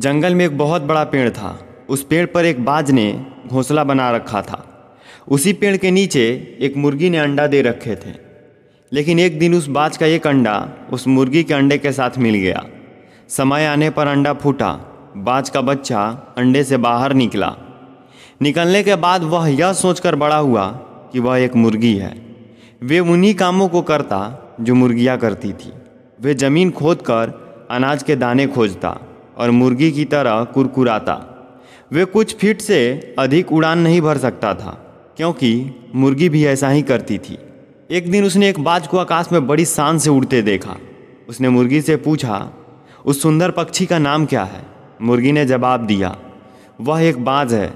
जंगल में एक बहुत बड़ा पेड़ था उस पेड़ पर एक बाज ने घोंसला बना रखा था उसी पेड़ के नीचे एक मुर्गी ने अंडा दे रखे थे लेकिन एक दिन उस बाज का एक अंडा उस मुर्गी के अंडे के साथ मिल गया समय आने पर अंडा फूटा बाज का बच्चा अंडे से बाहर निकला निकलने के बाद वह यह सोचकर बड़ा हुआ कि वह एक मुर्गी है वे उन्हीं कामों को करता जो मुर्गियाँ करती थी वे ज़मीन खोद कर अनाज के दाने खोजता और मुर्गी की तरह कुरकुराता वे कुछ फीट से अधिक उड़ान नहीं भर सकता था क्योंकि मुर्गी भी ऐसा ही करती थी एक दिन उसने एक बाज को आकाश में बड़ी शान से उड़ते देखा उसने मुर्गी से पूछा उस सुंदर पक्षी का नाम क्या है मुर्गी ने जवाब दिया वह एक बाज है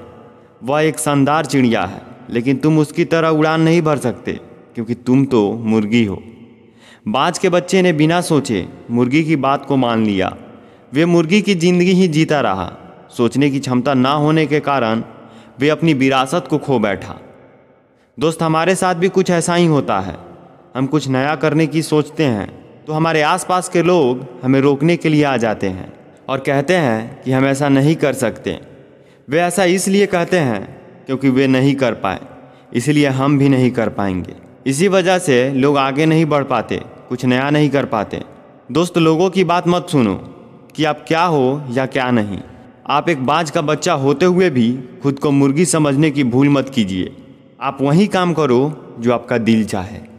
वह एक शानदार चिड़िया है लेकिन तुम उसकी तरह उड़ान नहीं भर सकते क्योंकि तुम तो मुर्गी हो बाज के बच्चे ने बिना सोचे मुर्गी की बात को मान लिया वे मुर्गी की जिंदगी ही जीता रहा सोचने की क्षमता ना होने के कारण वे अपनी विरासत को खो बैठा दोस्त हमारे साथ भी कुछ ऐसा ही होता है हम कुछ नया करने की सोचते हैं तो हमारे आसपास के लोग हमें रोकने के लिए आ जाते हैं और कहते हैं कि हम ऐसा नहीं कर सकते वे ऐसा इसलिए कहते हैं क्योंकि वे नहीं कर पाए इसलिए हम भी नहीं कर पाएंगे इसी वजह से लोग आगे नहीं बढ़ पाते कुछ नया नहीं कर पाते दोस्त लोगों की बात मत सुनो कि आप क्या हो या क्या नहीं आप एक बाज का बच्चा होते हुए भी खुद को मुर्गी समझने की भूल मत कीजिए आप वही काम करो जो आपका दिल चाहे